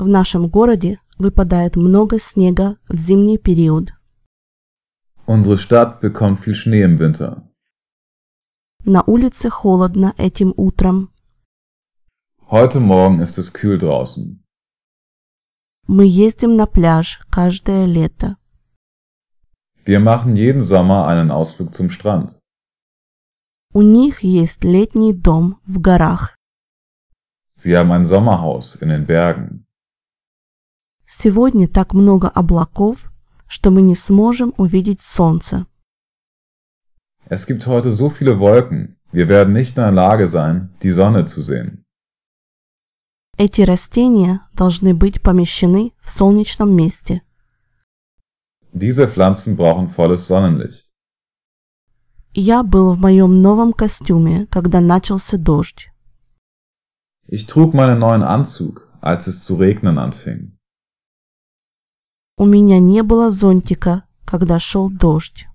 В нашем городе выпадает много снега в зимний период. Unsere Stadt bekommt viel Schnee im Winter. На улице холодно этим утром. Heute Morgen ist es kühl draußen. Мы ездим на пляж каждое лето. Wir machen jeden Sommer einen Ausflug zum Strand. У них есть летний дом в горах. Sie haben ein Sommerhaus in den Bergen. Сегодня так много облаков, что мы не сможем увидеть солнце. Es gibt heute so viele Wolken, wir werden nicht in der Lage sein, die Sonne zu sehen. Эти растения должны быть помещены в солнечном месте. Diese Pflanzen brauchen volles Sonnenlicht. Я был в моем новом костюме, когда начался дождь. Ich trug meinen neuen Anzug, als es zu regnen anfing. У меня не было зонтика, когда шел дождь.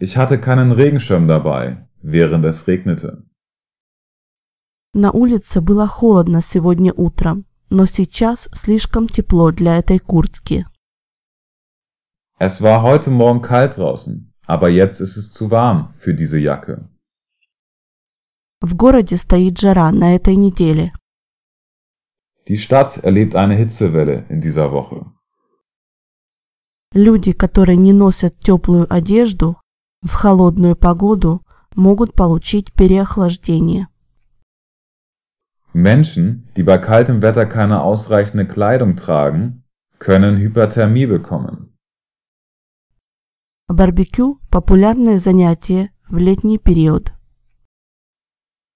Ich hatte keinen Regenschirm dabei, während es regnete. На улице было холодно сегодня утром, но сейчас слишком тепло для этой куртки. Es war heute Morgen kalt draußen, aber jetzt ist es zu warm für diese Jacke. В городе стоит жара на этой неделе. Die Stadt erlebt eine Hitzewelle in dieser Woche. Люди, которые не носят теплую одежду в холодную погоду, могут получить переохлаждение. Menschen, die bei kaltem Wetter keine ausreichende Kleidung tragen, können Hyperthermie bekommen. Барбекю – популярное занятие в летний период.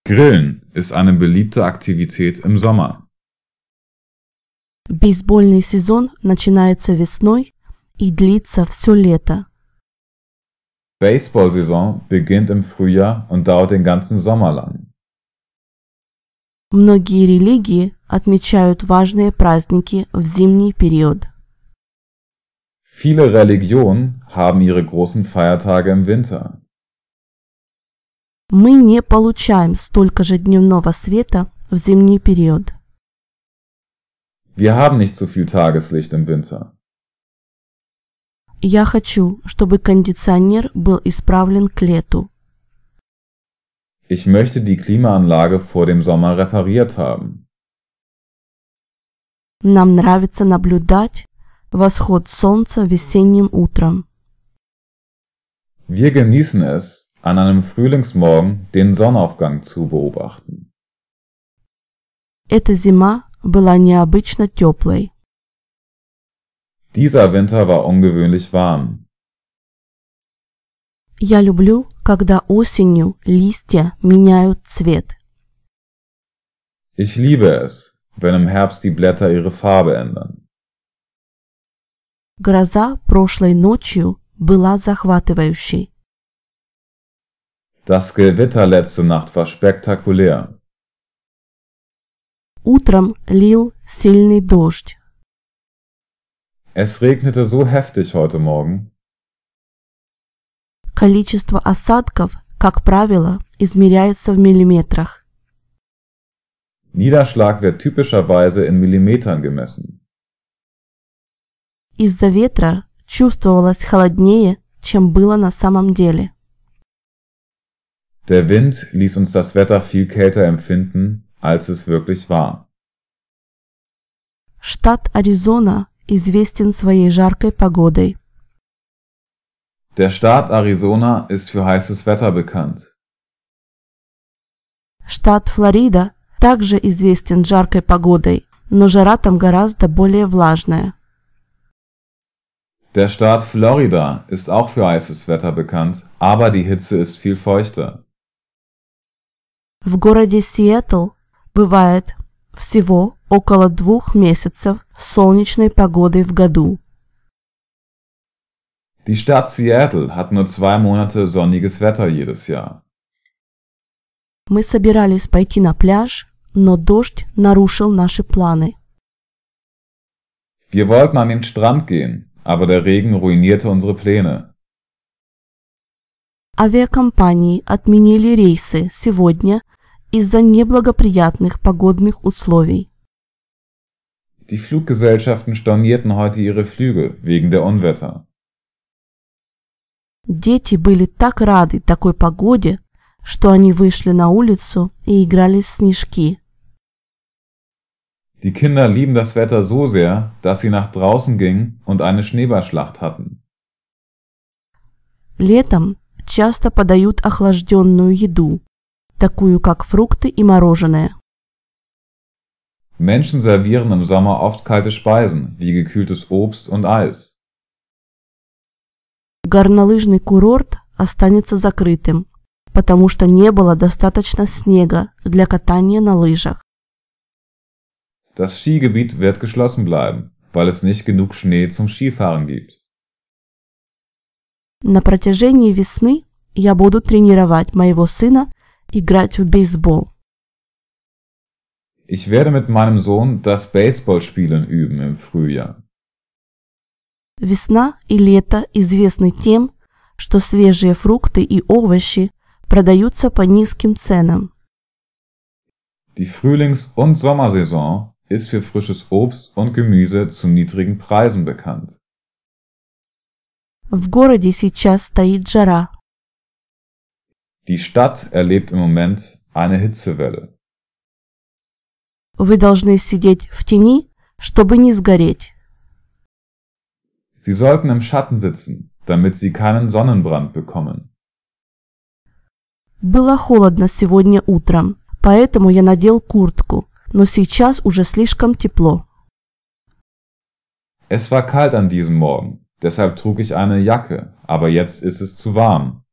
Grillen ist eine beliebte Aktivität im Sommer. Бейсбольный сезон начинается весной и длится все лето. Baseball-Saison beginnt im Frühjahr und dauert den ganzen Sommer lang. Многие религии отмечают важные праздники в зимний период. Viele Religionen haben ihre großen Feiertage im Winter. Мы не получаем столько же дневного света в зимний период. Wir haben nicht so viel Tageslicht im Winter. Я хочу, чтобы кондиционер был исправлен к лету. Ich möchte die Klimaanlage vor dem Sommer repariert haben. Нам нравится наблюдать восход солнца весенним утром. Wir genießen es, an einem Frühlingsmorgen den Sonnenaufgang zu beobachten. Эта зима была необычно теплой. Dieser Winter war ungewöhnlich warm. Я люблю, когда осенью листья меняют цвет. Ich liebe es, wenn im Herbst die Blätter ihre Farbe ändern. Гроза прошлой ночью была захватывающей. Das Gewitter letzte Nacht war spektakulär. Утром лил сильный дождь. Es regnete so heftig heute Morgen. Количество осадков, как правило, измеряется в миллиметрах. Niederschlag wird typischerweise in Millimetern gemessen. Из-за ветра чувствовалось холоднее, чем было на самом деле. Der Wind ließ uns das Wetter viel kälter empfinden, als es wirklich war. Stadt Аризона известен своей жаркой погодой. Der Staat Arizona ist für heißes Wetter bekannt. Stadt Флорида также известен жаркой погодой, но жара там гораздо более влажная. Der Staat Florida ist auch für heißes Wetter bekannt, aber die Hitze ist viel feuchter. В городе Сиэтл бывает всего около двух месяцев солнечной погоды в году. Die Stadt Seattle hat nur zwei Monate sonniges Wetter jedes Jahr. Мы собирались пойти на пляж, но дождь нарушил наши планы. Wir wollten an den Strand gehen, aber der Regen ruinierte unsere Pläne. Авиакомпании отменили рейсы сегодня из-за неблагоприятных погодных условий. Die Fluggesellschaften stornierten heute ihre Flüge wegen der Unwetter. Дети были так рады такой погоде, что они вышли на улицу и играли в снежки. Die Kinder lieben das Wetter so sehr, dass sie nach draußen gingen und eine Schneeballschlacht hatten. Летом часто подают охлажденную еду, такую как фрукты и мороженое. Menschen servieren im Sommer oft kalte Speisen, wie gekühltes Obst und Eis. Горнолыжный курорт останется закрытым, потому что не было достаточно снега для катания на лыжах. Das Skigebiet wird geschlossen bleiben, weil es nicht genug Schnee zum Skifahren gibt. На протяжении весны я буду тренировать моего сына играть в бейсбол. Ich werde mit meinem Sohn das Baseballspielen üben im Frühjahr. Весна и лето известны тем, что свежие фрукты и овощи продаются по низким ценам. Die Frühlings- und Sommersaison ist für frisches Obst und Gemüse zu niedrigen Preisen bekannt. В городе сейчас стоит жара. Die Stadt erlebt im Moment eine Hitzewelle. Вы должны сидеть в тени, чтобы не сгореть. Sie sollten im Schatten sitzen, damit sie keinen Sonnenbrand bekommen. Было холодно сегодня утром, поэтому я надел куртку, но сейчас уже слишком тепло. Es war kalt an diesem Morgen, deshalb trug ich eine Jacke, aber jetzt ist es zu warm.